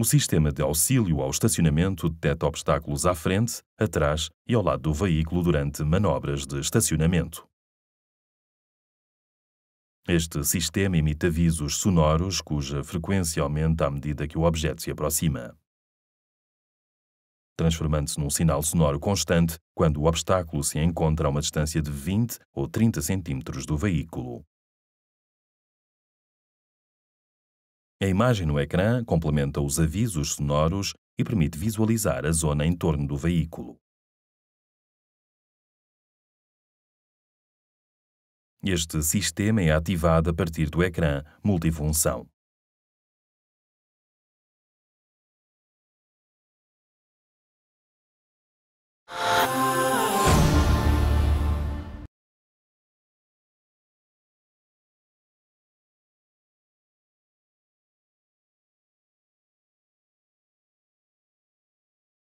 O sistema de auxílio ao estacionamento detecta obstáculos à frente, atrás e ao lado do veículo durante manobras de estacionamento. Este sistema emite avisos sonoros cuja frequência aumenta à medida que o objeto se aproxima, transformando-se num sinal sonoro constante quando o obstáculo se encontra a uma distância de 20 ou 30 centímetros do veículo. A imagem no ecrã complementa os avisos sonoros e permite visualizar a zona em torno do veículo. Este sistema é ativado a partir do ecrã multifunção.